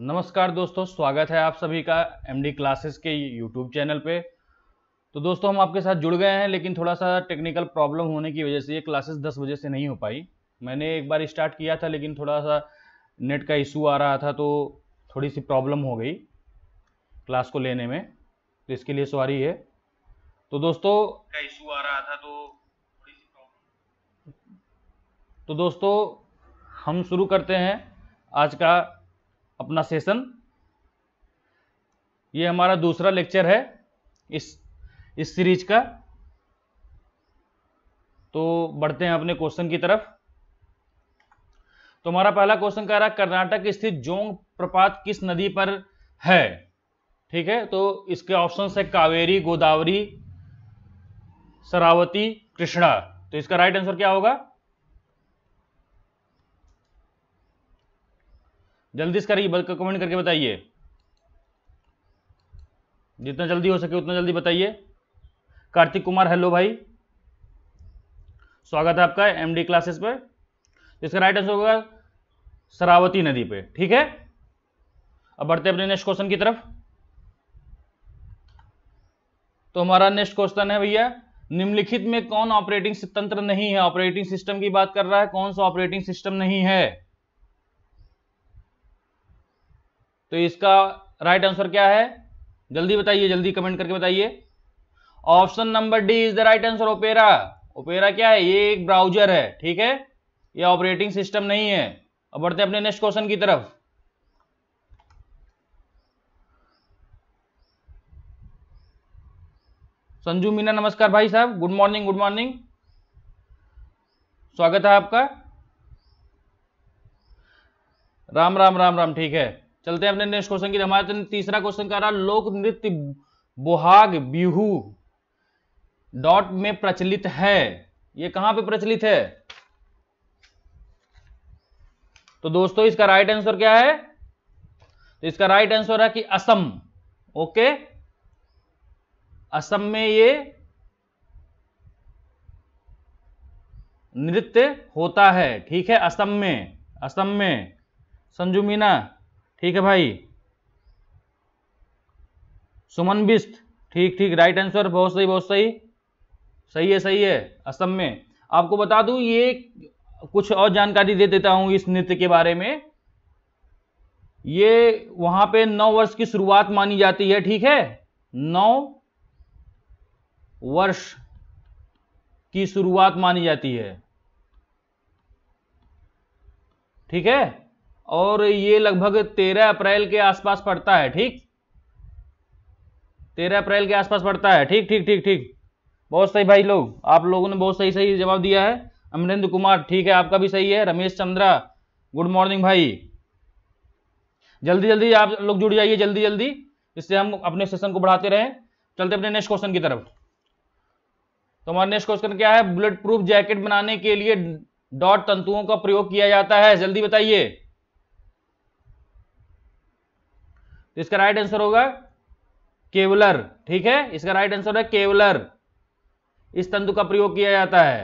नमस्कार दोस्तों स्वागत है आप सभी का एमडी क्लासेस के यूट्यूब चैनल पे तो दोस्तों हम आपके साथ जुड़ गए हैं लेकिन थोड़ा सा टेक्निकल प्रॉब्लम होने की वजह से ये क्लासेस दस बजे से नहीं हो पाई मैंने एक बार स्टार्ट किया था लेकिन थोड़ा सा नेट का इशू आ रहा था तो थोड़ी सी प्रॉब्लम हो गई क्लास को लेने में तो इसके लिए सॉरी है तो दोस्तों का इशू आ रहा था तो थोड़ी सी प्रॉब्लम तो दोस्तों हम शुरू करते हैं आज का अपना सेशन ये हमारा दूसरा लेक्चर है इस इस सीरीज का तो बढ़ते हैं अपने क्वेश्चन की तरफ तो हमारा पहला क्वेश्चन कह रहा है कर्नाटक स्थित जोंग प्रपात किस नदी पर है ठीक है तो इसके ऑप्शन है कावेरी गोदावरी सरावती कृष्णा तो इसका राइट आंसर क्या होगा जल्दी से करिए कमेंट करके बताइए जितना जल्दी हो सके उतना जल्दी बताइए कार्तिक कुमार हेलो भाई स्वागत है आपका एमडी क्लासेस पर इसका राइट आंसर होगा सरावती नदी पे ठीक है अब बढ़ते अपने नेक्स्ट क्वेश्चन की तरफ तो हमारा नेक्स्ट क्वेश्चन है भैया निम्नलिखित में कौन ऑपरेटिंग तंत्र नहीं है ऑपरेटिंग सिस्टम की बात कर रहा है कौन सा ऑपरेटिंग सिस्टम नहीं है तो इसका राइट आंसर क्या है जल्दी बताइए जल्दी कमेंट करके बताइए option number D is the right answer opera opera क्या है ये एक ब्राउजर है ठीक है ये ऑपरेटिंग सिस्टम नहीं है अब बढ़ते अपने नेक्स्ट क्वेश्चन की तरफ संजू मीना नमस्कार भाई साहब गुड मॉर्निंग गुड मॉर्निंग स्वागत है आपका राम राम राम राम ठीक है चलते हैं अपने नेक्स्ट क्वेश्चन की हमारे तो तीसरा क्वेश्चन कह रहा लोक नृत्य बोहाग बिहू डॉट में प्रचलित है ये कहां पे प्रचलित है तो दोस्तों इसका राइट आंसर क्या है तो इसका राइट आंसर है कि असम ओके असम में ये नृत्य होता है ठीक है असम में असम में संजू मीना ठीक है भाई सुमन बिस्त ठीक ठीक राइट आंसर बहुत सही बहुत सही सही है सही है असम में आपको बता दूं ये कुछ और जानकारी दे देता हूं इस नृत्य के बारे में ये वहां पे नौ वर्ष की शुरुआत मानी जाती है ठीक है नौ वर्ष की शुरुआत मानी जाती है ठीक है और ये लगभग तेरह अप्रैल के आसपास पड़ता है ठीक तेरह अप्रैल के आसपास पड़ता है ठीक ठीक ठीक ठीक बहुत सही भाई लोग आप लोगों ने बहुत सही सही जवाब दिया है अमरेंद्र कुमार ठीक है आपका भी सही है रमेश चंद्रा गुड मॉर्निंग भाई जल्दी जल्दी आप लोग जुड़ जाइए जल्दी जल्दी इससे हम अपने सेशन को बढ़ाते रहें चलते अपने नेक्स्ट क्वेश्चन की तरफ तो हमारा नेक्स्ट क्वेश्चन क्या है बुलेट प्रूफ जैकेट बनाने के लिए डॉट तंतुओं का प्रयोग किया जाता है जल्दी बताइए तो इसका राइट आंसर होगा केवलर ठीक है इसका राइट आंसर है केवलर इस तंतु का प्रयोग किया जाता है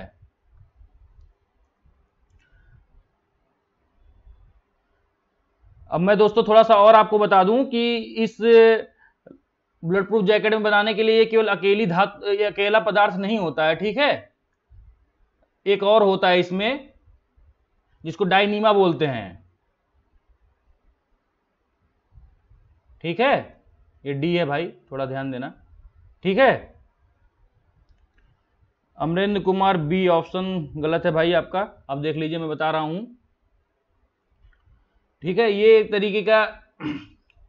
अब मैं दोस्तों थोड़ा सा और आपको बता दूं कि इस ब्लड प्रूफ जैकेट में बनाने के लिए केवल अकेली धातु अकेला पदार्थ नहीं होता है ठीक है एक और होता है इसमें जिसको डाइनीमा बोलते हैं ठीक है ये डी है भाई थोड़ा ध्यान देना ठीक है अमरेंद्र कुमार बी ऑप्शन गलत है भाई आपका आप देख लीजिए मैं बता रहा हूं ठीक है ये एक तरीके का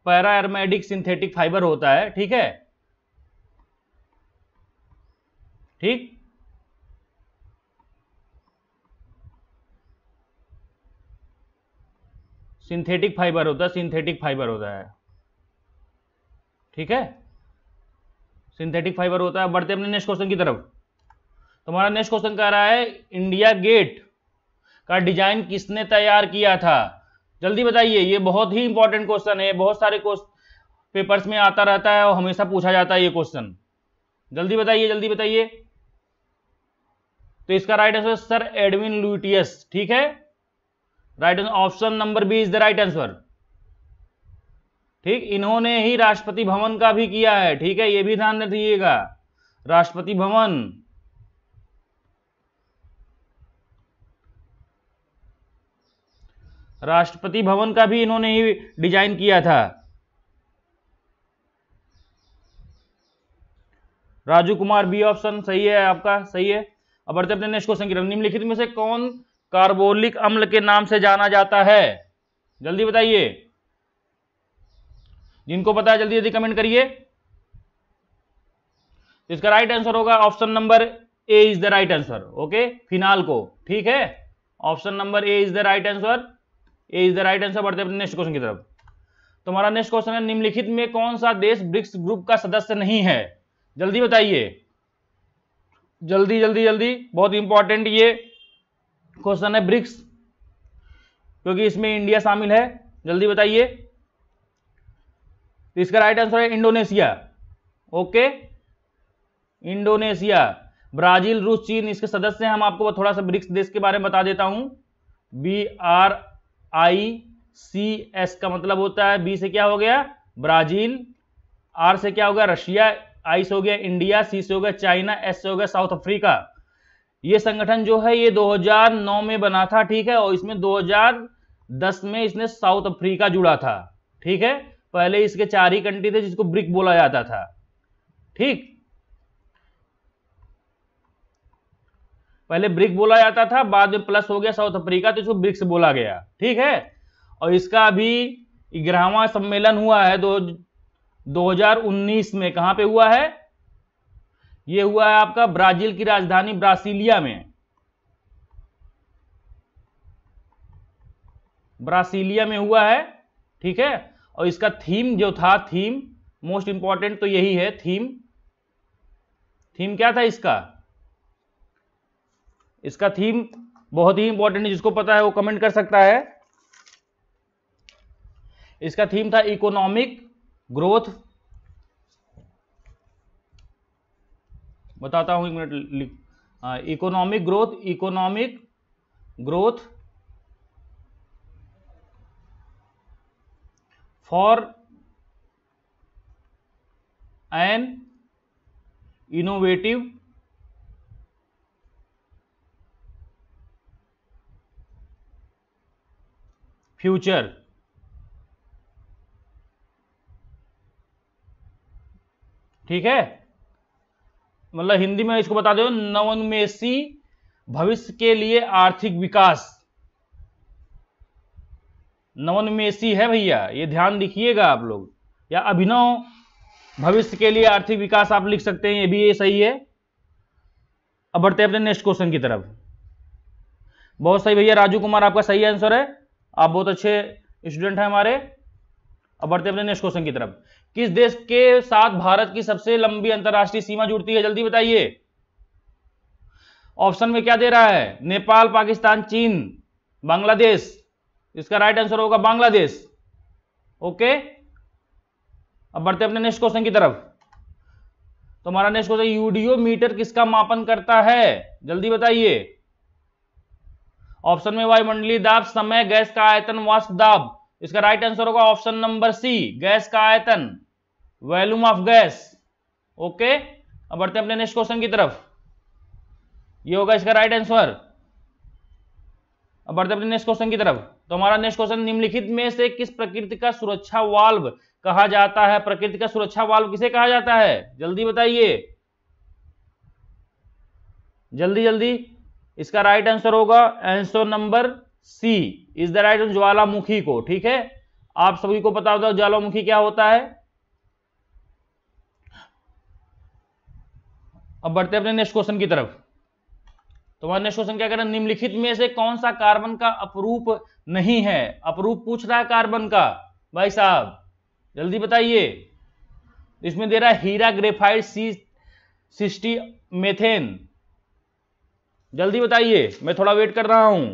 पैरा एरमेडिक सिंथेटिक फाइबर होता है ठीक है ठीक सिंथेटिक फाइबर होता है सिंथेटिक फाइबर होता है ठीक है सिंथेटिक फाइबर होता है बढ़ते अपने नेक्स्ट क्वेश्चन की तरफ तो हमारा नेक्स्ट क्वेश्चन कह रहा है इंडिया गेट का डिजाइन किसने तैयार किया था जल्दी बताइए ये बहुत ही इंपॉर्टेंट क्वेश्चन है बहुत सारे पेपर्स में आता रहता है और हमेशा पूछा जाता है ये क्वेश्चन जल्दी बताइए जल्दी बताइए तो इसका right answer sir Edwin Lutyens ठीक है right answer option number B is the right answer ठीक इन्होंने ही राष्ट्रपति भवन का भी किया है ठीक है ये भी ध्यान रखिएगा राष्ट्रपति भवन राष्ट्रपति भवन का भी इन्होंने ही डिजाइन किया था राजू कुमार बी ऑप्शन सही है आपका सही है अब बढ़ते अपने नेक्स्ट क्वेश्चन की निम्नलिखित में से कौन कार्बोलिक अम्ल के नाम से जाना जाता है जल्दी बताइए जिनको पता है जल्दी जल्दी कमेंट करिए तो इसका राइट आंसर होगा option number A is the right answer okay फिनाल को ठीक है option number A is the right answer A is the right answer बढ़ते अपने नेक्स्ट क्वेश्चन की तरफ तो हमारा नेक्स्ट क्वेश्चन है निम्नलिखित में कौन सा देश ब्रिक्स ग्रुप का सदस्य नहीं है जल्दी बताइए जल्दी जल्दी जल्दी बहुत इंपॉर्टेंट ये क्वेश्चन है ब्रिक्स क्योंकि इसमें इंडिया शामिल है जल्दी बताइए तो इसका राइट आंसर है इंडोनेशिया ओके इंडोनेशिया ब्राजील रूस चीन इसके सदस्य हैं हम आपको थोड़ा सा ब्रिक्स देश के बारे में बता देता हूं B R I C S का मतलब होता है बी से क्या हो गया ब्राजील आर से क्या हो गया रशिया आई से हो गया इंडिया सी से हो गया चाइना एस से हो गया साउथ अफ्रीका ये संगठन जो है ये 2009 में बना था ठीक है और इसमें 2010 में इसने साउथ अफ्रीका जुड़ा था ठीक है पहले इसके चार ही कंट्री थे जिसको ब्रिक बोला जाता था ठीक पहले ब्रिक बोला जाता था बाद में प्लस हो गया साउथ अफ्रीका तो इसको ब्रिक्स बोला गया ठीक है और इसका अभी ग्रामा सम्मेलन हुआ है दो 2019 में कहां पे हुआ है यह हुआ है आपका ब्राजील की राजधानी ब्रासिलिया में ब्रासिलिया में हुआ है ठीक है और इसका थीम जो था थीम मोस्ट इंपॉर्टेंट तो यही है थीम थीम क्या था इसका इसका थीम बहुत ही इंपॉर्टेंट है जिसको पता है वो कमेंट कर सकता है इसका थीम था इकोनॉमिक ग्रोथ बताता हूं एक minute economic growth economic growth for an innovative future ठीक है मतलब हिंदी में इसको बता दो नवोन्मेषी भविष्य के लिए आर्थिक विकास नवोन्मेषी है भैया ये ध्यान दिखिएगा आप लोग या अभिनव भविष्य के लिए आर्थिक विकास आप लिख सकते हैं ये भी ये सही है अब बढ़ते हैं अपने नेक्स्ट क्वेश्चन की तरफ बहुत सही भैया राजू कुमार आपका सही आंसर है आप बहुत अच्छे स्टूडेंट हैं हमारे अब बढ़ते हैं अपने नेक्स्ट क्वेश्चन की तरफ किस देश के साथ भारत की सबसे लंबी अंतर्राष्ट्रीय सीमा जुड़ती है जल्दी बताइए ऑप्शन में क्या दे रहा है नेपाल पाकिस्तान चीन बांग्लादेश इसका राइट आंसर होगा बांग्लादेश ओके अब बढ़ते अपने नेक्स्ट क्वेश्चन की तरफ तो हमारा नेक्स्ट क्वेश्चन यूडीओ मीटर किसका मापन करता है जल्दी बताइए ऑप्शन में वायुमंडली दाब समय गैस का आयतन वाष्प दाब इसका राइट आंसर होगा ऑप्शन नंबर सी गैस का आयतन वैल्यूम ऑफ गैस ओके अब बढ़ते अपने नेक्स्ट क्वेश्चन की तरफ ये होगा इसका राइट आंसर अब बढ़ते अपने नेक्स्ट क्वेश्चन की तरफ तो हमारा नेक्स्ट क्वेश्चन निम्नलिखित में से किस प्रकृति का सुरक्षा वाल्व कहा जाता है प्रकृति का सुरक्षा वाल्व किसे कहा जाता है जल्दी बताइए जल्दी जल्दी इसका राइट आंसर होगा answer number C is the right ज्वालामुखी को ठीक है आप सभी को पता होता है ज्वालामुखी क्या होता है अब बढ़ते अपने नेक्स्ट क्वेश्चन की तरफ तो वह नेक्स्ट क्वेश्चन क्या करें निम्नलिखित में से कौन सा कार्बन का अपरूप नहीं है अपरूप पूछ रहा है कार्बन का भाई साहब जल्दी बताइए इसमें दे रहा है हीरा ग्रेफाइड सी सिस्टी मेथेन जल्दी बताइए मैं थोड़ा वेट कर रहा हूं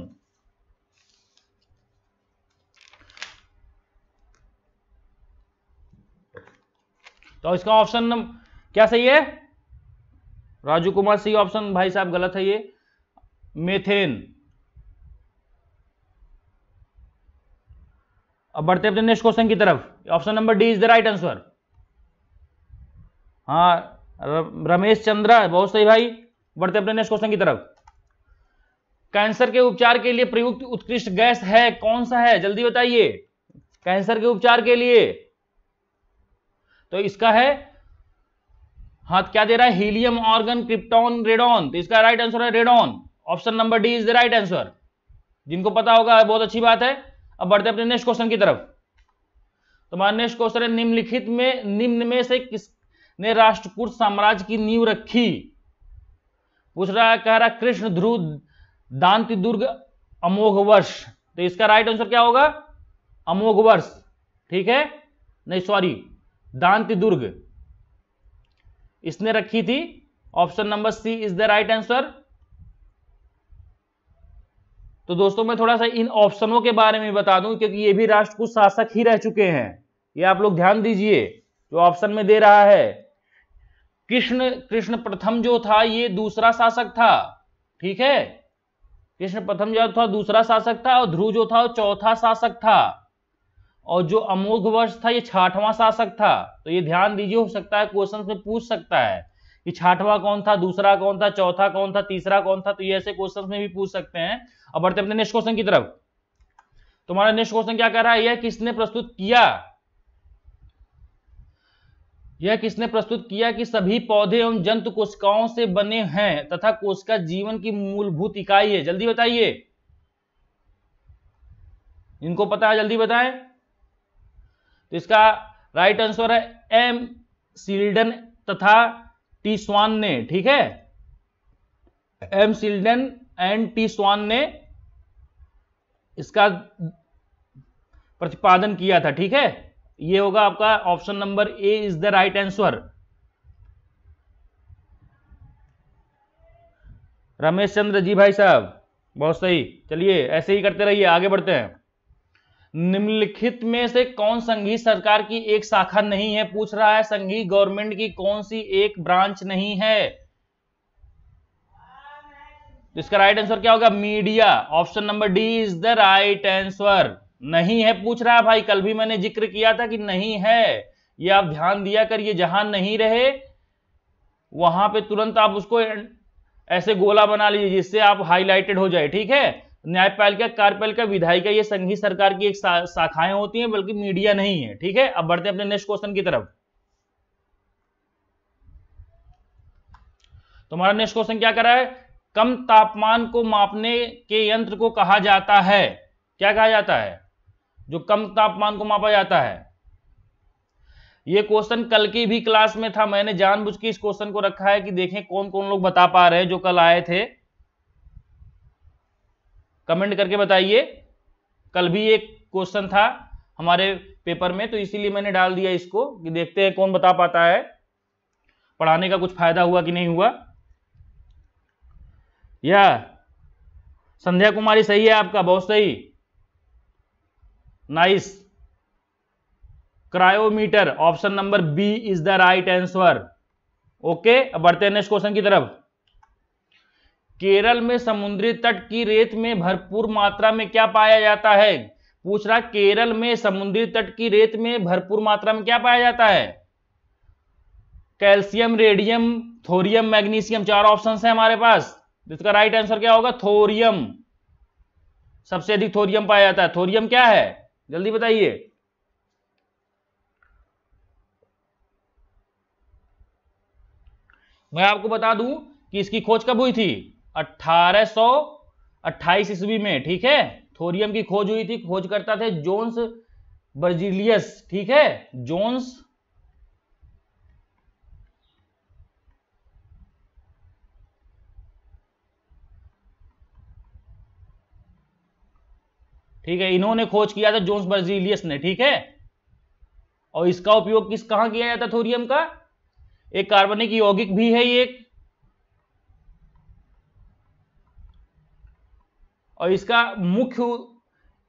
तो इसका ऑप्शन क्या सही है राजू कुमार सी ऑप्शन भाई साहब गलत है ये मेथेन अब बढ़ते अपने नेक्स्ट क्वेश्चन की तरफ option number D is the right answer हाँ रमेश चंद्रा बहुत सही भाई बढ़ते अपने नेक्स्ट क्वेश्चन की तरफ कैंसर के उपचार के लिए प्रयुक्त उत्कृष्ट गैस है कौन सा है जल्दी बताइए कैंसर के उपचार के लिए तो इसका है हाथ क्या दे रहा है हीलियम ऑर्गन क्रिप्टॉन रेडॉन तो इसका राइट आंसर है radon option number D is the right answer जिनको पता होगा बहुत अच्छी बात है अब बढ़ते अपने नेक्स्ट क्वेश्चन की तरफ तो हमारा नेक्स्ट क्वेश्चन है निम्नलिखित में निम्न में से किस ने राष्ट्रकूट साम्राज्य की नींव रखी पूछ रहा कह रहा कृष्ण ध्रुव दांति दुर्ग अमोघ वर्ष तो इसका राइट आंसर क्या होगा अमोघवर्ष ठीक है नहीं सॉरी दांति दुर्ग इसने रखी थी option number C is the right answer तो दोस्तों मैं थोड़ा सा इन ऑप्शनों के बारे में बता दूं क्योंकि ये भी राष्ट्र कुछ शासक ही रह चुके हैं ये आप लोग ध्यान दीजिए जो ऑप्शन में दे रहा है कृष्ण कृष्ण प्रथम जो था ये दूसरा शासक था ठीक है कृष्ण प्रथम जो था दूसरा शासक था और ध्रुव जो था वो चौथा शासक था और जो अमोघ वर्ष था ये छठवां शासक था तो ये ध्यान दीजिए हो सकता है क्वेश्चन में पूछ सकता है कि छाठवा कौन था दूसरा कौन था चौथा कौन था तीसरा कौन था तो ये ऐसे क्वेश्चन में भी पूछ सकते हैं अब बढ़ते अपने नेक्स्ट क्वेश्चन की तरफ तुम्हारा नेक्स्ट क्वेश्चन क्या कह रहा है यह किसने प्रस्तुत किया यह किसने प्रस्तुत किया कि सभी पौधे एवं जंतु कोशिकाओं से बने हैं तथा कोशिका जीवन की मूलभूत इकाई है जल्दी बताइए इनको पता है जल्दी बताएं तो इसका राइट आंसर है एम सिल्डन तथा टी स्वान ने ठीक है M Schleiden and T Schwann ने इसका प्रतिपादन किया था ठीक है ये होगा आपका option number A is the right answer Ramesh Chandra ji भाई साहब बहुत सही चलिए ऐसे ही करते रहिए आगे बढ़ते हैं निम्नलिखित में से कौन संघी सरकार की एक शाखा नहीं है पूछ रहा है संघी गवर्नमेंट की कौन सी एक ब्रांच नहीं है तो इसका राइट आंसर क्या होगा media option number D is the right answer नहीं है पूछ रहा है भाई कल भी मैंने जिक्र किया था कि नहीं है ये आप ध्यान दिया करिए जहां नहीं रहे वहां पे तुरंत आप उसको ऐसे गोला बना लीजिए जिससे आप हाईलाइटेड हो जाए ठीक है न्यायपालिका कार्यपालिका विधायिका ये संघीय सरकार की एक सा, शाखाएं होती हैं बल्कि मीडिया नहीं है ठीक है अब बढ़ते हैं अपने नेक्स्ट क्वेश्चन की तरफ तो हमारा नेक्स्ट क्वेश्चन क्या करा है कम तापमान को मापने के यंत्र को कहा जाता है क्या कहा जाता है जो कम तापमान को मापा जाता है ये क्वेश्चन कल की भी क्लास में था मैंने जानबूझ के इस क्वेश्चन को रखा है कि देखें कौन कौन लोग बता पा रहे हैं जो कल आए थे कमेंट करके बताइए कल भी एक क्वेश्चन था हमारे पेपर में तो इसीलिए मैंने डाल दिया इसको कि देखते हैं कौन बता पाता है पढ़ाने का कुछ फायदा हुआ कि नहीं हुआ या संध्या कुमारी सही है आपका बहुत सही nice cryometer option number B is the right answer okay अब बढ़ते हैं नेक्स्ट क्वेश्चन की तरफ केरल में समुद्री तट की रेत में भरपूर मात्रा में क्या पाया जाता है पूछ रहा केरल में समुद्री तट की रेत में भरपूर मात्रा में क्या पाया जाता है कैल्शियम रेडियम थोरियम मैग्नीशियम चार ऑप्शन है हमारे पास तो इसका राइट आंसर क्या होगा थोरियम सबसे अधिक थोरियम पाया जाता है थोरियम क्या है जल्दी बताइए मैं आपको बता दूं कि इसकी खोज कब हुई थी अठारह ईस्वी में ठीक है थोरियम की खोज हुई थी खोज करता थे जोन्स बर्जिलियस ठीक है जोन्स ठीक है इन्होंने खोज किया था जोन्स बर्जिलियस ने ठीक है और इसका उपयोग किस कहां किया जाता थोरियम का एक कार्बनिक यौगिक भी है ये और इसका मुख्य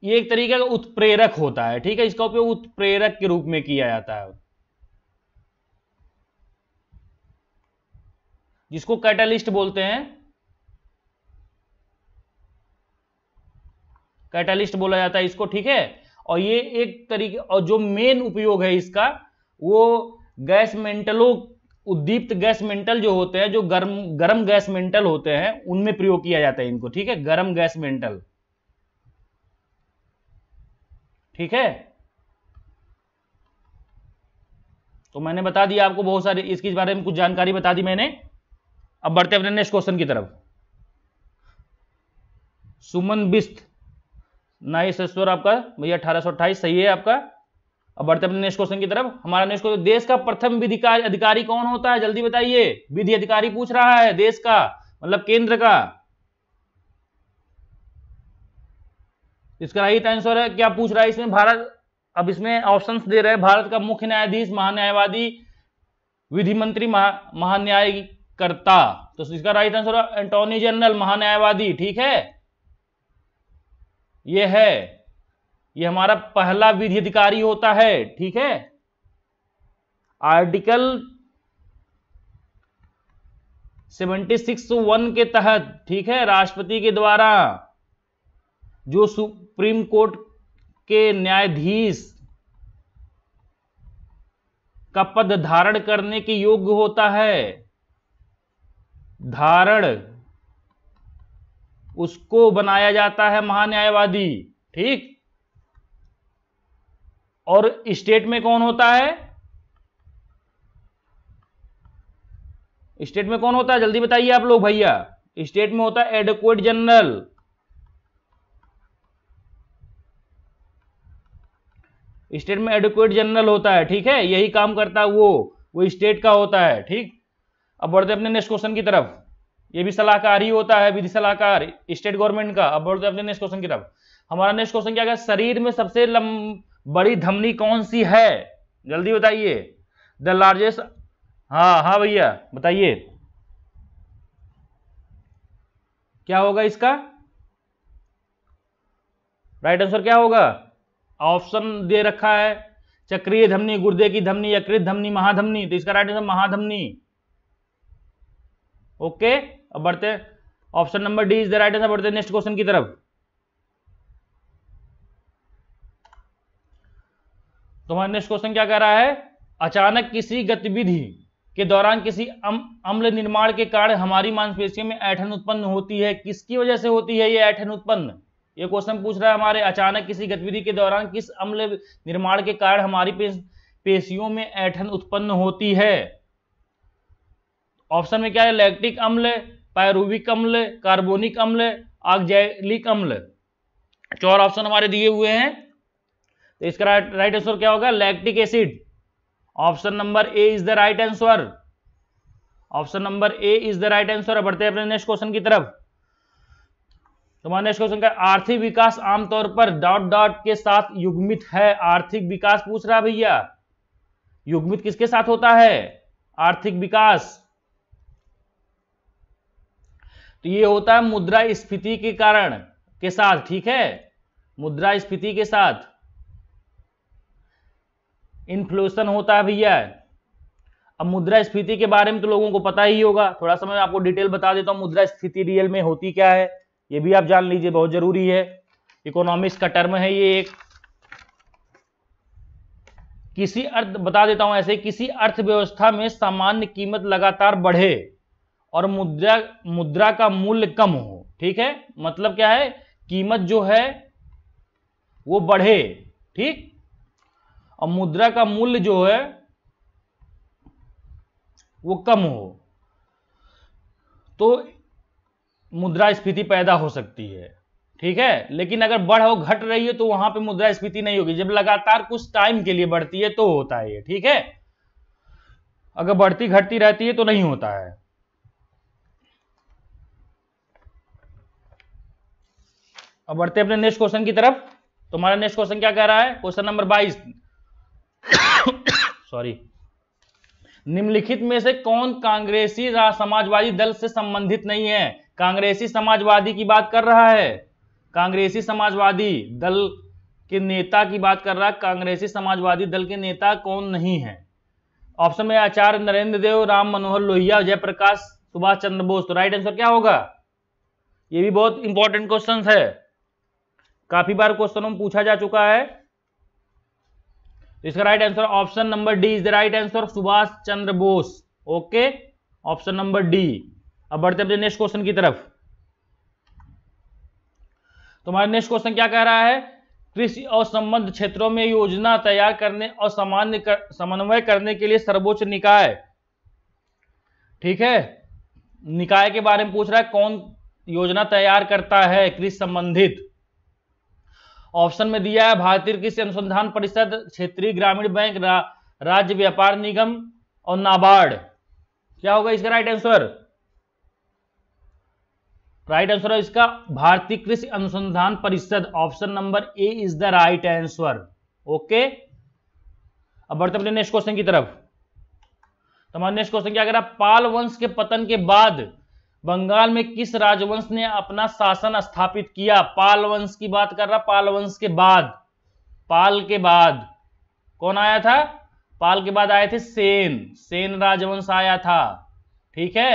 ये एक तरीके का उत्प्रेरक होता है ठीक है इसका उपयोग उत्प्रेरक के रूप में किया जाता है जिसको कैटालिस्ट बोलते हैं कैटालिस्ट बोला जाता है इसको ठीक है और ये एक तरीके और जो मेन उपयोग है इसका वो गैस मेंटलों उद्दीप्त गैस मेंटल जो होते हैं जो गर्म गर्म गैस मेंटल होते हैं उनमें प्रयोग किया जाता है इनको ठीक है गर्म गैस मेंटल ठीक है तो मैंने बता दिया आपको बहुत सारी इसके बारे में कुछ जानकारी बता दी मैंने अब बढ़ते अपने नेक्स्ट क्वेश्चन की तरफ सुमन बिस्त नाइस आपका भैया अठारह सही है आपका अब बढ़ते अपने नेक्स्ट क्वेश्चन की तरफ हमारा नेक्स्ट क्वेश्चन देश का प्रथम विधि अधिकारी कौन होता है जल्दी बताइए विधि अधिकारी पूछ रहा है देश का मतलब केंद्र का इसका राइट आंसर है क्या पूछ रहा है इसमें भारत अब इसमें ऑप्शन दे रहे हैं भारत का मुख्य न्यायाधीश महान्यायवादी विधि मंत्री महान्यायकर्ता तो इसका राइट आंसर एंटोनी जनरल महान्यायवादी ठीक है यह है ये हमारा पहला विधि अधिकारी होता है ठीक है आर्टिकल 76.1 के तहत ठीक है राष्ट्रपति के द्वारा जो सुप्रीम कोर्ट के न्यायाधीश का पद धारण करने के योग्य होता है धारण उसको बनाया जाता है महान्यायवादी ठीक और स्टेट में कौन होता है स्टेट में कौन होता है जल्दी बताइए आप लोग भैया स्टेट में होता है एडक्वेट जनरल स्टेट में एडुकेट जनरल होता है ठीक है यही काम करता है वो वो स्टेट का होता है ठीक अब बढ़ते अपने नेक्स्ट क्वेश्चन की तरफ ये भी सलाहकार ही होता है विधि सलाहकार स्टेट गवर्नमेंट का अब बढ़ते अपने नेक्स्ट क्वेश्चन की तरफ हमारा नेक्स्ट क्वेश्चन क्या है शरीर में सबसे लंब बड़ी धमनी कौन सी है जल्दी बताइए द लार्जेस्ट हाँ हाँ भैया बताइए क्या होगा इसका राइट आंसर क्या होगा ऑप्शन दे रखा है चक्रीय धमनी गुर्दे की धमनी यकृत धमनी महाधमनी तो इसका राइट आंसर महाधमनी ओके अब बढ़ते option number D is the right answer बढ़ते नेक्स्ट क्वेश्चन की तरफ तो हमारा नेक्स्ट क्वेश्चन क्या कह रहा है अचानक किसी गतिविधि के दौरान किसी अम्ल निर्माण के कारण हमारी मांसपेशियों में ऐठन उत्पन्न होती है किसकी वजह से होती है ये ऐठन उत्पन्न ये क्वेश्चन पूछ रहा है हमारे अचानक किसी गतिविधि के दौरान किस अम्ल निर्माण के कारण हमारी पेशियों में ऐठन उत्पन्न होती है ऑप्शन में क्या है लैक्टिक अम्ल पैरूविक अम्ल कार्बोनिक अम्ल आगजैलिक अम्ल चार ऑप्शन हमारे दिए हुए हैं तो इसका राइट आंसर क्या होगा lactic acid option number A is the right answer option number A is the right answer बढ़ते हैं अपने नेक्स्ट क्वेश्चन की तरफ तो हमारा नेक्स्ट क्वेश्चन का आर्थिक विकास आमतौर पर डॉट डॉट के साथ युग्मित है आर्थिक विकास पूछ रहा भैया युग्मित किसके साथ होता है आर्थिक विकास तो ये होता है मुद्रा स्फीति के कारण के साथ ठीक है मुद्रा स्फीति के साथ इन्फ्लेशन होता है भैया अब मुद्रा स्फीति के बारे में तो लोगों को पता ही होगा थोड़ा सा मैं आपको डिटेल बता देता हूँ मुद्रा स्फीति रियल में होती क्या है ये भी आप जान लीजिए बहुत जरूरी है इकोनॉमिक्स का टर्म है ये एक किसी अर्थ बता देता हूं ऐसे किसी अर्थव्यवस्था में सामान्य कीमत लगातार बढ़े और मुद्रा मुद्रा का मूल्य कम हो ठीक है मतलब क्या है कीमत जो है वो बढ़े ठीक और मुद्रा का मूल्य जो है वो कम हो तो स्फीति पैदा हो सकती है ठीक है लेकिन अगर बढ़ हो घट रही है तो वहां पे स्फीति नहीं होगी जब लगातार कुछ टाइम के लिए बढ़ती है तो होता है ये ठीक है अगर बढ़ती घटती रहती है तो नहीं होता है अब बढ़ते अपने नेक्स्ट क्वेश्चन की तरफ तुम्हारा नेक्स्ट क्वेश्चन क्या कह रहा है क्वेश्चन नंबर बाईस सॉरी निम्नलिखित में से कौन कांग्रेसी समाजवादी दल से संबंधित नहीं है कांग्रेसी समाजवादी की बात कर रहा है कांग्रेसी समाजवादी दल के नेता की बात कर रहा है कांग्रेसी समाजवादी दल के नेता कौन नहीं है ऑप्शन में आचार्य नरेंद्र देव राम मनोहर लोहिया जयप्रकाश सुभाष चंद्र बोस तो राइट आंसर क्या होगा ये भी बहुत इंपॉर्टेंट क्वेश्चन है काफी बार क्वेश्चनों में पूछा जा चुका है तो इसका right answer option number D is the right answer Subhash Chandra Bose okay option number D अब बढ़ते अपने नेक्स्ट क्वेश्चन की तरफ तो नेक्स्ट क्वेश्चन क्या कह रहा है कृषि और संबंध क्षेत्रों में योजना तैयार करने और सामान्य कर, समन्वय करने के लिए सर्वोच्च निकाय ठीक है निकाय के बारे में पूछ रहा है कौन योजना तैयार करता है कृषि संबंधित ऑप्शन में दिया है भारतीय कृषि अनुसंधान परिषद क्षेत्रीय ग्रामीण बैंक रा, राज्य व्यापार निगम और नाबार्ड क्या होगा इसका राइट आंसर राइट आंसर है इसका भारतीय कृषि अनुसंधान परिषद option number A is the right answer okay अब बढ़ते अपने नेक्स्ट क्वेश्चन की तरफ तो हमारे नेक्स्ट क्वेश्चन क्या अगर आप पाल वंश के पतन के बाद बंगाल में किस राजवंश ने अपना शासन स्थापित किया पाल वंश की बात कर रहा पाल वंश के बाद पाल के बाद कौन आया था पाल के बाद आए थे सेन सेन राजवंश आया था ठीक है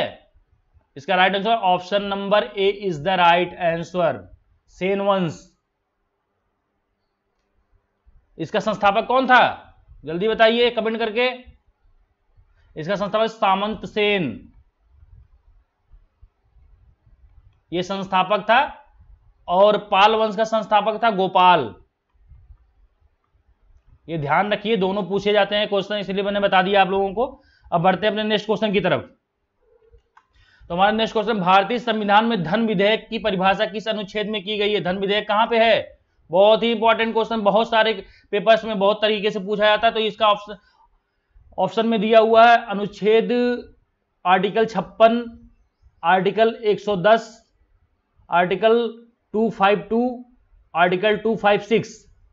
इसका right answer option number A is the right answer Sen वंश इसका संस्थापक कौन था जल्दी बताइए कमेंट करके इसका संस्थापक सामंत सेन ये संस्थापक था और पाल वंश का संस्थापक था गोपाल ये ध्यान रखिए दोनों पूछे जाते हैं क्वेश्चन इसलिए मैंने बता दिया आप लोगों को अब बढ़ते हैं अपने नेक्स्ट क्वेश्चन की तरफ तो हमारा नेक्स्ट क्वेश्चन भारतीय संविधान में धन विधेयक की परिभाषा किस अनुच्छेद में की गई है धन विधेयक कहाँ पे है बहुत ही इंपॉर्टेंट क्वेश्चन बहुत सारे पेपर्स में बहुत तरीके से पूछा जाता है तो इसका ऑप्शन ऑप्शन में दिया हुआ है अनुच्छेद आर्टिकल छप्पन आर्टिकल एक आर्टिकल 252 आर्टिकल 256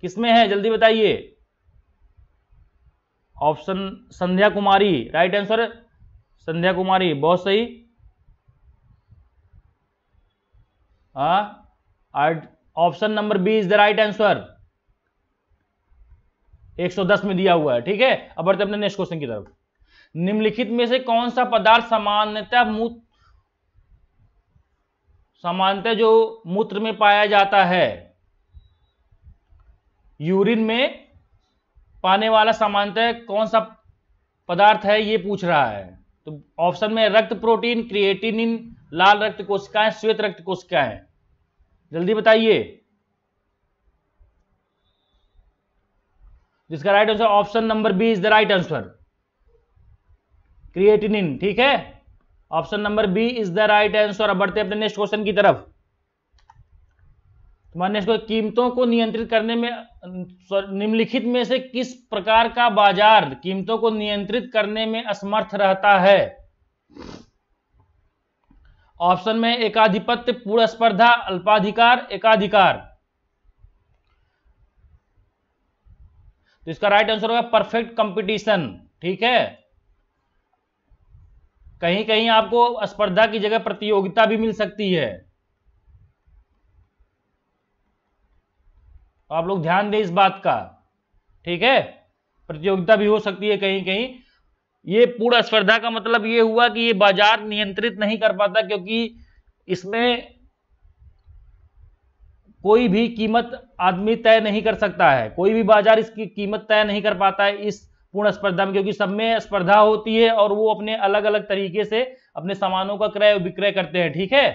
किसमें है जल्दी बताइए option Sandhya Kumari right answer Sandhya Kumari बहुत सही option number B is the right answer 110 में दिया हुआ है ठीक है अब बढ़ते अपने नेक्स्ट क्वेश्चन की तरफ निम्नलिखित में से कौन सा पदार्थ सामान्यतः मूत्र सामान्यतः जो मूत्र में पाया जाता है यूरिन में पाने वाला सामान्यतः कौन सा पदार्थ है ये पूछ रहा है तो ऑप्शन में रक्त प्रोटीन क्रिएटिनिन लाल रक्त कोशिकाएं श्वेत रक्त कोशिकाएं जल्दी बताइए जिसका right answer option number B is the right answer creatinine ठीक है option number B is the right answer अब बढ़ते अपने नेक्स्ट क्वेश्चन की तरफ तुम्हारे नेक्स्ट को कीमतों को नियंत्रित करने में निम्नलिखित में से किस प्रकार का बाजार कीमतों को नियंत्रित करने में असमर्थ रहता है ऑप्शन में एकाधिपत्य पूर्ण स्पर्धा अल्पाधिकार एकाधिकार तो इसका राइट आंसर होगा परफेक्ट कंपटीशन ठीक है कहीं कहीं आपको स्पर्धा की जगह प्रतियोगिता भी मिल सकती है तो आप लोग ध्यान दें इस बात का ठीक है प्रतियोगिता भी हो सकती है कहीं कहीं ये पूरा स्पर्धा का मतलब ये हुआ कि ये बाजार नियंत्रित नहीं कर पाता क्योंकि इसमें कोई भी कीमत आदमी तय नहीं कर सकता है कोई भी बाजार इसकी कीमत तय नहीं कर पाता है इस पूर्ण स्पर्धा में क्योंकि सब में स्पर्धा होती है और वो अपने अलग अलग तरीके से अपने सामानों का क्रय विक्रय करते हैं ठीक है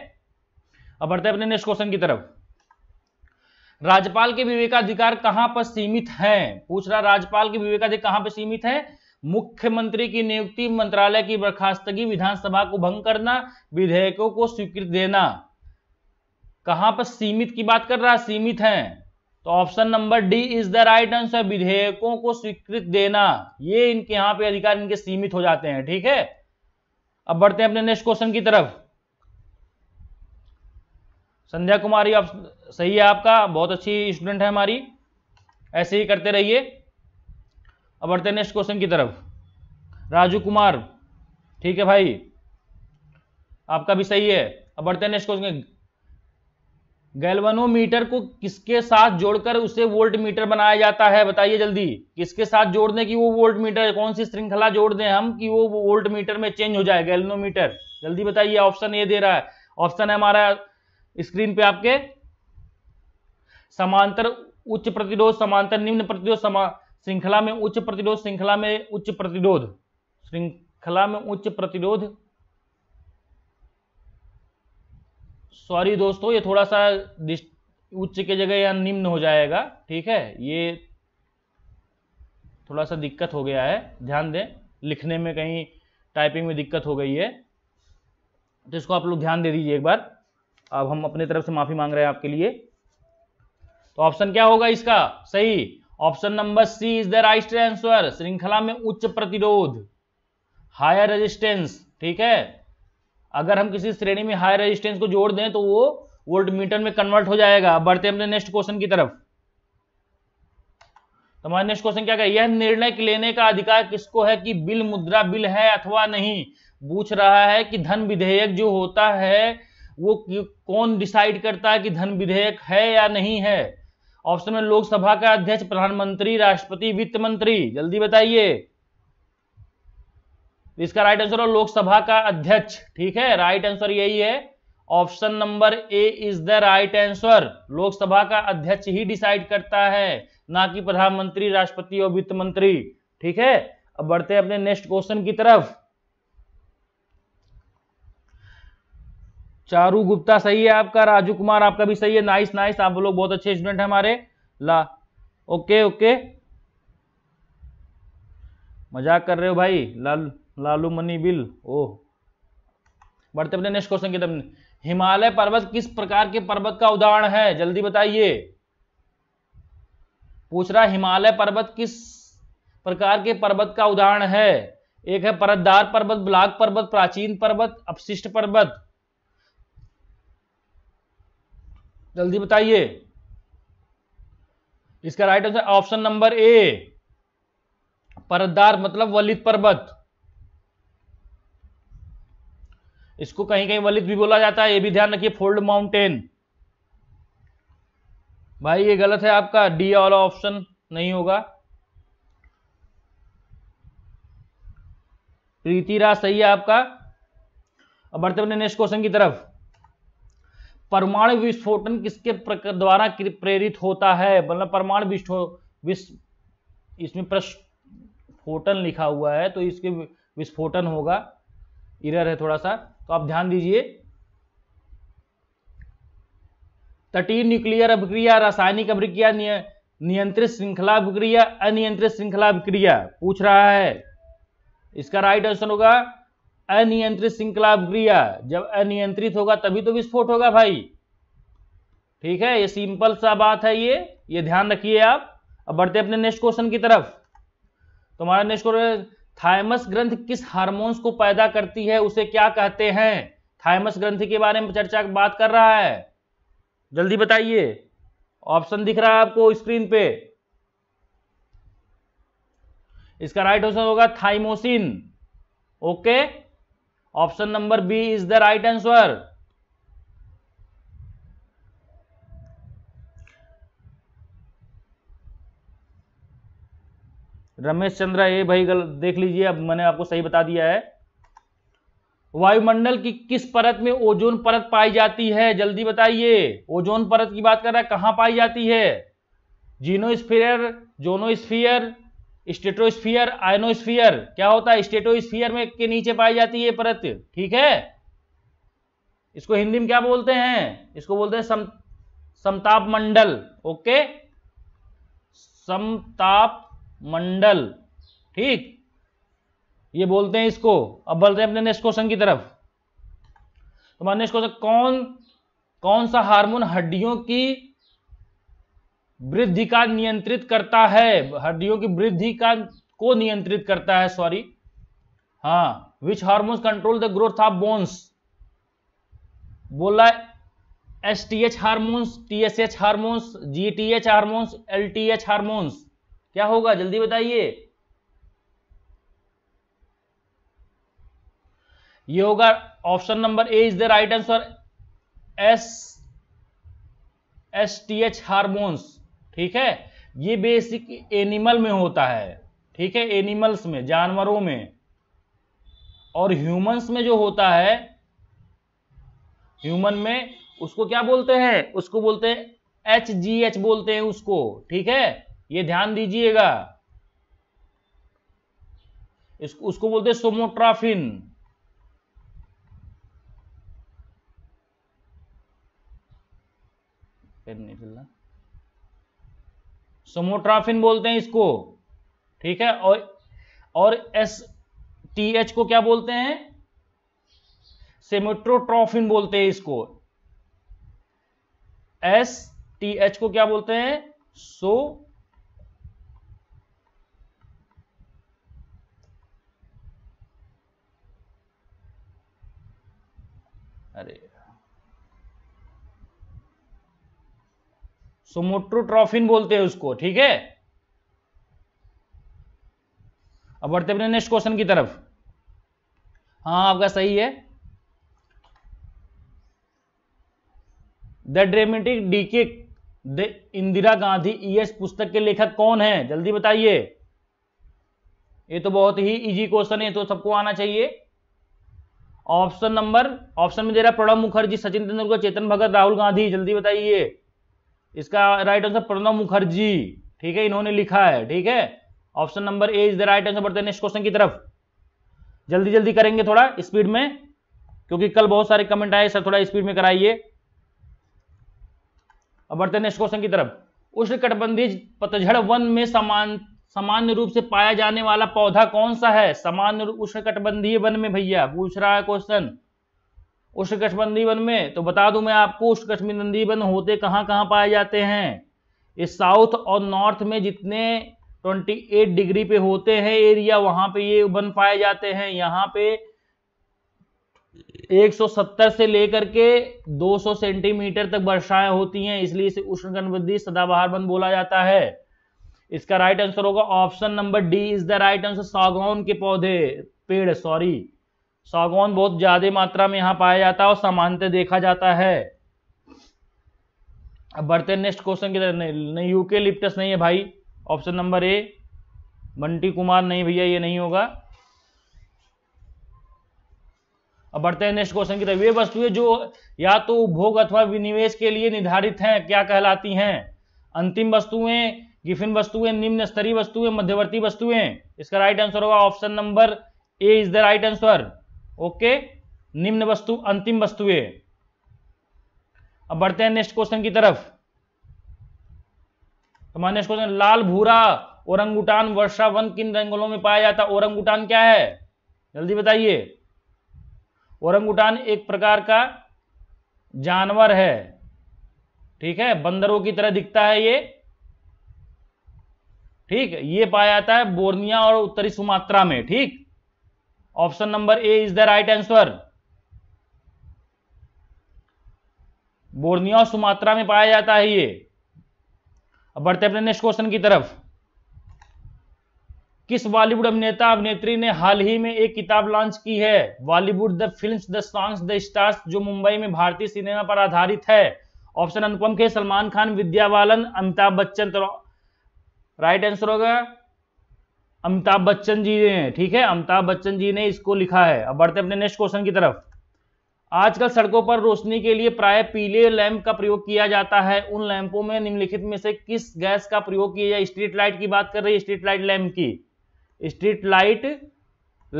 अब बढ़ते हैं अपने नेक्स्ट क्वेश्चन की तरफ राज्यपाल के विवेकाधिकार कहां पर सीमित हैं पूछ रहा राज्यपाल के विवेकाधिकार कहां पर सीमित है मुख्यमंत्री की नियुक्ति मंत्रालय की बर्खास्तगी विधानसभा को भंग करना विधेयकों को स्वीकृति देना कहां पर सीमित की बात कर रहा सीमित है तो option number D is the right answer विधेयकों को स्वीकृत देना ये इनके यहां पे अधिकार इनके सीमित हो जाते हैं ठीक है अब बढ़ते हैं अपने नेक्स्ट क्वेश्चन की तरफ संध्या कुमारी आप सही है आपका बहुत अच्छी स्टूडेंट है हमारी ऐसे ही करते रहिए अब बढ़ते हैं नेक्स्ट क्वेश्चन की तरफ राजू कुमार ठीक है भाई आपका भी सही है अब बढ़ते हैं नेक्स्ट क्वेश्चन गैल्वनोमीटर को किसके साथ जोड़कर उसे वोल्ट मीटर बनाया जाता है बताइए जल्दी किसके साथ जोड़ दें कि वो वोल्ट मीटर कौन सी श्रृंखला जोड़ दें हम कि वो वोल्ट मीटर में चेंज हो जाए गैल्वनोमीटर जल्दी बताइए ऑप्शन ये दे रहा है ऑप्शन है हमारा स्क्रीन पे आपके समांतर उच्च प्रतिरोध समांतर निम्न प्रतिरोध श्रृंखला में उच्च प्रतिरोध श्रृंखला में उच्च प्रतिरोध श्रृंखला में उच्च प्रतिरोध सॉरी दोस्तों ये थोड़ा सा उच्च के जगह या निम्न हो जाएगा ठीक है ये थोड़ा सा दिक्कत हो गया है ध्यान दें लिखने में कहीं टाइपिंग में दिक्कत हो गई है तो इसको आप लोग ध्यान दे दीजिए एक बार अब हम अपने तरफ से माफ़ी मांग रहे हैं आपके लिए तो ऑप्शन क्या होगा इसका सही option number C is the right answer श्रृंखला में उच्च प्रतिरोध हायर रेजिस्टेंस ठीक है अगर हम किसी श्रेणी में हाई रेजिस्टेंस को जोड़ दें तो वो वोल्ट मीटर में कन्वर्ट हो जाएगा बढ़ते अपने नेक्स्ट क्वेश्चन की तरफ तो हमारा नेक्स्ट क्वेश्चन क्या यह निर्णय लेने का अधिकार किसको है कि बिल मुद्रा बिल है अथवा नहीं पूछ रहा है कि धन विधेयक जो होता है वो कौन डिसाइड करता है कि धन विधेयक है या नहीं है ऑप्शन में लोकसभा का अध्यक्ष प्रधानमंत्री राष्ट्रपति वित्त मंत्री जल्दी बताइए तो इसका राइट आंसर हो लोकसभा का अध्यक्ष ठीक है राइट आंसर यही है option number A is the right answer Lok Sabha का अध्यक्ष ही डिसाइड करता है ना कि प्रधानमंत्री राष्ट्रपति और वित्त मंत्री ठीक है अब बढ़ते हैं अपने नेक्स्ट क्वेश्चन की तरफ चारू गुप्ता सही है आपका राजू कुमार आपका भी सही है नाइस नाइस आप लोग बहुत अच्छे स्टूडेंट हैं हमारे ला ओके ओके मजाक कर रहे हो भाई लाल लालू मनी बिल ओह बढ़ते अपने नेक्स्ट क्वेश्चन की तरफ हिमालय पर्वत किस प्रकार के पर्वत का उदाहरण है जल्दी बताइए पूछ रहा हिमालय पर्वत किस प्रकार के पर्वत का उदाहरण है एक है परतदार पर्वत ब्लाक पर्वत प्राचीन पर्वत अपशिष्ट पर्वत जल्दी बताइए इसका right answer option number A परतदार मतलब वलित पर्वत इसको कहीं कहीं वलित भी बोला जाता है ये भी ध्यान रखिए फोल्ड माउंटेन भाई ये गलत है आपका डी वाला ऑप्शन नहीं होगा प्रीतिराज सही है आपका अब बढ़ते अपने नेक्स्ट क्वेश्चन की तरफ परमाणु विस्फोटन किसके द्वारा प्रेरित होता है मतलब परमाणु विस्फो इसमें प्रश्न लिखा हुआ है तो इसके विस्फोटन होगा इरर है थोड़ा सा तो आप ध्यान दीजिए तटीय न्यूक्लियर अभिक्रिया रासायनिक अभिक्रिया नियंत्रित श्रृंखला अभिक्रिया अनियंत्रित श्रृंखला अभिक्रिया पूछ रहा है इसका राइट आंसर होगा अनियंत्रित श्रृंखला अभिक्रिया जब अनियंत्रित होगा तभी तो विस्फोट होगा भाई ठीक है ये सिंपल सा बात है ये ये ध्यान रखिए आप अब बढ़ते अपने नेक्स्ट क्वेश्चन की तरफ तुम्हारा नेक्स्ट क्वेश्चन थायमस ग्रंथ किस हार्मोन्स को पैदा करती है उसे क्या कहते हैं थायमस ग्रंथ के बारे में चर्चा बात कर रहा है जल्दी बताइए ऑप्शन दिख रहा है आपको स्क्रीन पे इसका राइट आंसर होगा thymosin okay option number B is the right answer Ramesh Chandra ये भाई गलत देख लीजिए अब मैंने आपको सही बता दिया है वायुमंडल की किस परत में ओजोन परत पाई जाती है जल्दी बताइए ओजोन परत की बात कर रहा है कहाँ पाई जाती है जीनोस्फीयर जोनोस्फीयर स्टेटोस्फीयर आयनोस्फीयर क्या होता है स्टेटोस्फीयर में के नीचे पाई जाती है परत ठीक है इसको हिंदी में क्या बोलते हैं इसको बोलते हैं सम समताप मंडल ओके समताप मंडल ठीक ये बोलते हैं इसको अब बोलते हैं अपने नेक्स्ट क्वेश्चन की तरफ तो नेक्स्ट क्वेश्चन कौन कौन सा हार्मोन हड्डियों की वृद्धि का नियंत्रित करता है हड्डियों की वृद्धि का को नियंत्रित करता है सॉरी हाँ which hormone control the growth of bones बोला S T H hormones T S H hormones G T H hormones L T H hormones क्या होगा जल्दी बताइए ये होगा option number A is the right answer S S T H hormones ठीक है ये बेसिक एनिमल में होता है ठीक है एनिमल्स में जानवरों में और ह्यूमंस में जो होता है ह्यूमन में उसको क्या बोलते हैं उसको बोलते हैं एच जी एच बोलते हैं उसको ठीक है ये ध्यान दीजिएगा इसको उसको बोलते हैं सोमोट्राफिन सोमोट्राफिन बोलते हैं इसको ठीक है और और एस टी एच को क्या बोलते हैं सेमोट्रोट्रोफिन बोलते हैं इसको एस टी एच को क्या बोलते हैं सो सोमोट्रोट्रॉफिन बोलते हैं उसको ठीक है अब बढ़ते अपने नेक्स्ट क्वेश्चन की तरफ हाँ आपका सही है the dramatic decade the Indira Gandhi years पुस्तक के लेखक कौन है जल्दी बताइए ये तो बहुत ही इजी क्वेश्चन है तो सबको आना चाहिए ऑप्शन नंबर ऑप्शन में दे रहा प्रणब मुखर्जी सचिन तेंदुलकर चेतन भगत राहुल गांधी जल्दी बताइए इसका राइट आंसर प्रणव मुखर्जी ठीक है इन्होंने लिखा है ठीक है option number A is the right answer बढ़ते नेक्स्ट क्वेश्चन की तरफ जल्दी जल्दी करेंगे थोड़ा स्पीड में क्योंकि कल बहुत सारे कमेंट आए सर थोड़ा स्पीड में कराइए अब बढ़ते नेक्स्ट क्वेश्चन की तरफ उष्ण कटबंधी पतझड़ वन में समान सामान्य रूप से पाया जाने वाला पौधा कौन सा है सामान्य उष्ण कटबंधीय वन में भैया पूछ रहा है क्वेश्चन उष्णकटिबंधीय वन में तो बता दूं मैं आपको उष्णकटिबंधीय वन होते कहां कहां पाए जाते हैं इस साउथ और नॉर्थ में जितने 28 डिग्री पे होते हैं एरिया वहां पे ये वन पाए जाते हैं यहां पे 170 से लेकर के 200 सेंटीमीटर तक वर्षाएं होती हैं इसलिए इसे उष्णकटिबंधीय सदाबहार वन बोला जाता है इसका राइट आंसर होगा option number D is the right answer सागौन के पौधे पेड़ सॉरी सागौन बहुत ज़्यादा मात्रा में यहाँ पाया जाता है और सामान्यतः देखा जाता है अब बढ़ते नेक्स्ट क्वेश्चन की तरह नहीं, नहीं यूके लिप्टस नहीं है भाई option number A Bunty Kumar नहीं भैया ये नहीं होगा अब बढ़ते हैं नेक्स्ट क्वेश्चन की तरह वे वस्तुएं जो या तो उपभोग अथवा विनिवेश के लिए निर्धारित हैं क्या कहलाती हैं अंतिम वस्तुएं गिफिन वस्तुएं निम्न स्तरीय वस्तुएं मध्यवर्ती वस्तुएं इसका राइट आंसर होगा option number A is the right answer okay निम्न वस्तु अंतिम वस्तुएं अब बढ़ते हैं नेक्स्ट क्वेश्चन की तरफ तो नेक्स्ट क्वेश्चन लाल भूरा औरंगुटान वर्षा वन किन रंगलों में पाया जाता औरंगुटान क्या है जल्दी बताइए औरंगुटान एक प्रकार का जानवर है ठीक है बंदरों की तरह दिखता है ये ठीक ये पाया जाता है बोर्निया और उत्तरी सुमात्रा में ठीक option number A is the right answer Borneo Sumatra में पाया जाता है ये अब बढ़ते अपने नेक्स्ट क्वेश्चन की तरफ किस बॉलीवुड अभिनेता अभिनेत्री ने हाल ही में एक किताब लॉन्च की है Bollywood the film the songs the stars जो मुंबई में भारतीय सिनेमा पर आधारित है ऑप्शन अनुपम के सलमान खान विद्या बालन अमिताभ बच्चन तो राइट आंसर होगा अमिताभ बच्चन जी ने ठीक है अमिताभ बच्चन जी ने इसको लिखा है अब बढ़ते अपने नेक्स्ट क्वेश्चन की तरफ आजकल सड़कों पर रोशनी के लिए प्राय पीले लैंप का प्रयोग किया जाता है उन लैंपों में निम्नलिखित में से किस गैस का प्रयोग किया जाए स्ट्रीट लाइट की बात कर रही है स्ट्रीट लाइट लैंप की स्ट्रीट लाइट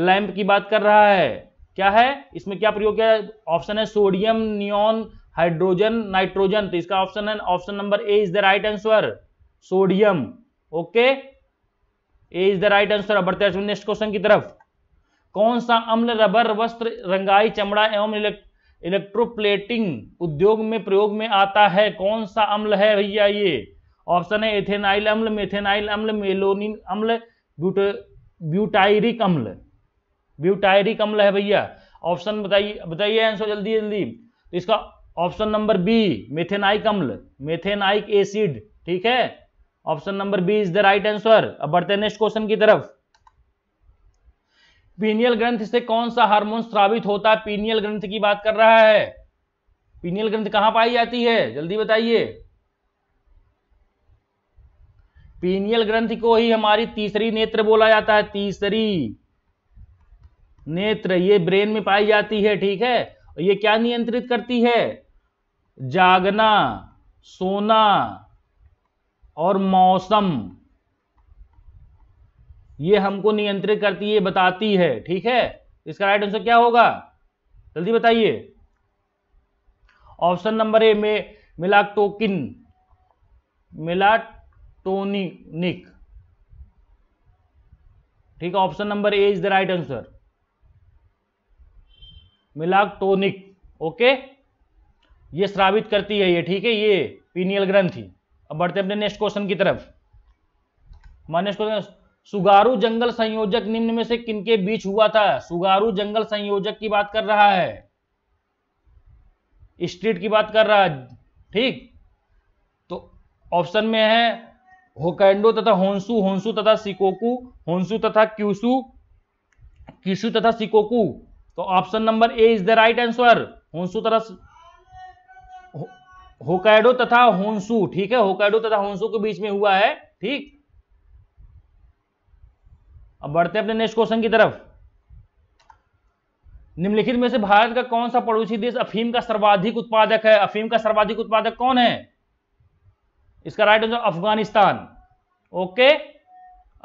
लैंप की बात कर रहा है क्या है इसमें क्या प्रयोग किया ऑप्शन है सोडियम नियोन हाइड्रोजन नाइट्रोजन तो इसका ऑप्शन है option number A is the right answer sodium okay A is the right answer अब बढ़ते हैं नेक्स्ट क्वेश्चन की तरफ कौन सा अम्ल रबर वस्त्र रंगाई चमड़ा एवं इलेक्ट्रोप्लेटिंग उद्योग में प्रयोग में आता है कौन सा अम्ल है भैया ये ऑप्शन है एथेनाइल अम्ल मेथेनाइल अम्ल मेलोनिन अम्ल ब्यूटायरिक अम्ल ब्यूटायरिक अम्ल है भैया ऑप्शन बताइए बताइए आंसर जल्दी जल्दी तो इसका ऑप्शन नंबर बी मेथेनाइक अम्ल मेथेनाइक एसिड ठीक है option number B is the right answer अब बढ़ते नेक्स्ट क्वेश्चन की तरफ पीनियल ग्रंथ से कौन सा हार्मोन स्रावित होता है पीनियल ग्रंथ की बात कर रहा है पीनियल ग्रंथ कहां पाई जाती है जल्दी बताइए पीनियल ग्रंथ को ही हमारी तीसरी नेत्र बोला जाता है तीसरी नेत्र ये ब्रेन में पाई जाती है ठीक है और ये क्या नियंत्रित करती है जागना सोना और मौसम ये हमको नियंत्रित करती है बताती है ठीक है इसका राइट आंसर क्या होगा जल्दी बताइए ऑप्शन नंबर ए में मिलाटोकिन मिलाटोनिक ठीक है option number A is the right answer melatonin okay ये श्रावित करती है ये ठीक है ये पीनियल ग्रंथी अब बढ़ते अपने नेक्स्ट क्वेश्चन की तरफ नेक्स्ट क्वेश्चन सुगारू जंगल संयोजक निम्न में से किनके बीच हुआ था सुगारू जंगल संयोजक की बात कर रहा है स्ट्रीट की बात कर रहा है ठीक तो ऑप्शन में है होकैंडो तथा होन्सु होन्सू तथा सिकोकू होन्सु तथा क्यूसू क्यूसू तथा सिकोकू तो option number A is the right answer Honshu तथा होकाइडो तथा होन्सू ठीक है होकाइडो तथा होन्सू के बीच में हुआ है ठीक अब बढ़ते हैं अपने नेक्स्ट क्वेश्चन की तरफ निम्नलिखित में से भारत का कौन सा पड़ोसी देश अफीम का सर्वाधिक उत्पादक है अफीम का सर्वाधिक उत्पादक कौन है इसका right answer Afghanistan okay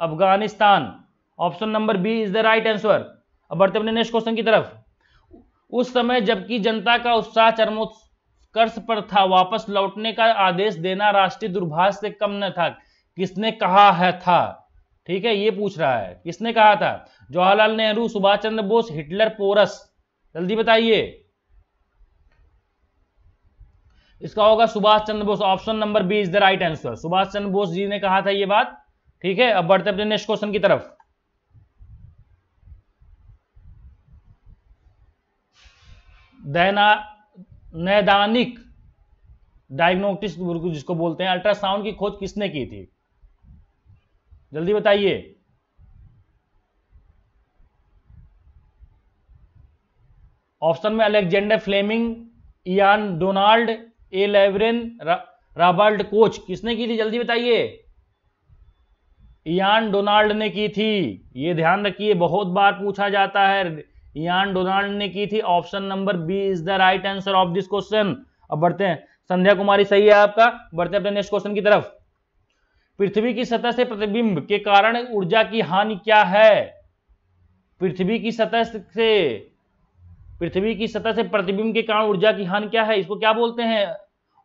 Afghanistan option number B is the right answer अब बढ़ते अपने नेक्स्ट क्वेश्चन की तरफ उस समय जबकि जनता का उत्साह चरमोत्सव निष्कर्ष पर था वापस लौटने का आदेश देना राष्ट्रीय दुर्भाष से कम न था किसने कहा है था ठीक है ये पूछ रहा है किसने कहा था जवाहरलाल नेहरू सुभाष चंद्र बोस हिटलर पोरस जल्दी बताइए इसका होगा Subhash Chandra Bose option number B is the right answer Subhash Chandra Bose ji ने कहा था ये बात ठीक है अब बढ़ते अपने नेक्स्ट क्वेश्चन की तरफ दहना नैदानिक डायग्नोस्टिक्स जिसको बोलते हैं अल्ट्रासाउंड की खोज किसने की थी जल्दी बताइए ऑप्शन में Alexander Fleming Ian Donald A Laveran Robert Koch किसने की थी जल्दी बताइए इयान डोनाल्ड ने की थी ये ध्यान रखिए बहुत बार पूछा जाता है यान डोनाल्ड ने की थी option number B is the right answer of this question अब बढ़ते हैं संध्या कुमारी सही है आपका बढ़ते हैं अपने नेक्स्ट क्वेश्चन की तरफ पृथ्वी की सतह से प्रतिबिंब के कारण ऊर्जा की हानि क्या है पृथ्वी की सतह से पृथ्वी की सतह से प्रतिबिंब के कारण ऊर्जा की हानि क्या है इसको क्या बोलते हैं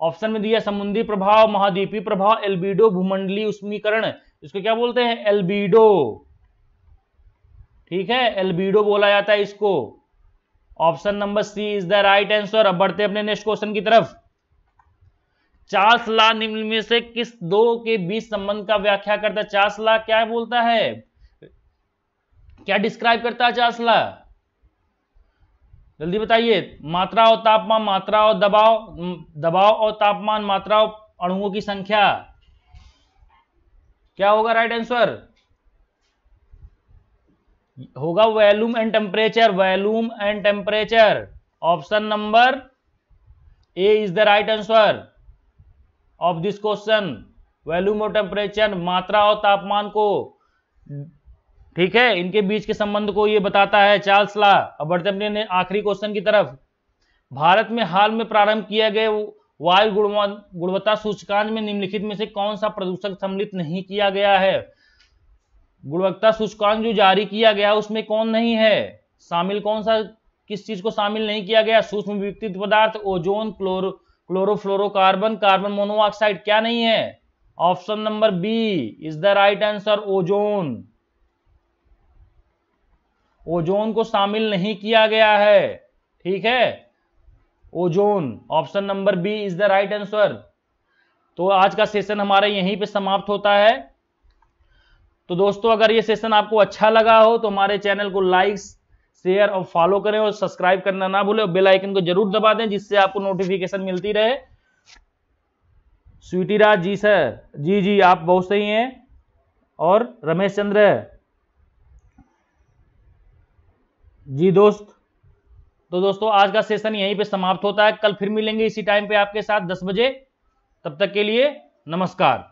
ऑप्शन में दिया समुद्री प्रभाव महाद्वीपीय प्रभाव एल्बिडो भूमंडलीय उष्मीकरण इसको क्या बोलते हैं एल्बिडो ठीक है एल्बिडो बोला जाता है इसको option number C is the right answer अब बढ़ते अपने नेक्स्ट क्वेश्चन की तरफ चार्स ला निम्न में से किस दो के बीच संबंध का व्याख्या करता है चार्स ला क्या बोलता है क्या डिस्क्राइब करता है चार्स ला जल्दी बताइए मात्रा और तापमान मात्रा और दबाव दबाव और तापमान मात्रा और अणुओं की संख्या क्या होगा राइट आंसर होगा volume and temperature volume and temperature option number A is the right answer of this question volume और टेम्परेचर मात्रा और तापमान को ठीक है इनके बीच के संबंध को ये बताता है चार्ल्स ला अब बढ़ते अपने आखिरी क्वेश्चन की तरफ भारत में हाल में प्रारंभ किया गया वायु गुणवत्ता सूचकांक में निम्नलिखित में से कौन सा प्रदूषक सम्मिलित नहीं किया गया है गुणवत्ता सूचकांक जो जारी किया गया उसमें कौन नहीं है शामिल कौन सा किस चीज को शामिल नहीं किया गया सूक्ष्म विकृत पदार्थ ozone chloro chlorofluorocarbon carbon monoxide क्या नहीं है option number B is the right answer ozone ozone को शामिल नहीं किया गया है ठीक है ozone option number B is the right answer तो आज का सेशन हमारा यहीं पे समाप्त होता है तो दोस्तों अगर ये सेशन आपको अच्छा लगा हो तो हमारे चैनल को लाइक शेयर और फॉलो करें और सब्सक्राइब करना ना भूलें और बेल आइकन को जरूर दबा दें जिससे आपको नोटिफिकेशन मिलती रहे स्वीटी राज जी सर जी जी आप बहुत सही हैं और रमेश चंद्र जी दोस्त तो दोस्तों आज का सेशन यहीं पे समाप्त होता है कल फिर मिलेंगे इसी टाइम पे आपके साथ दस बजे तब तक के लिए नमस्कार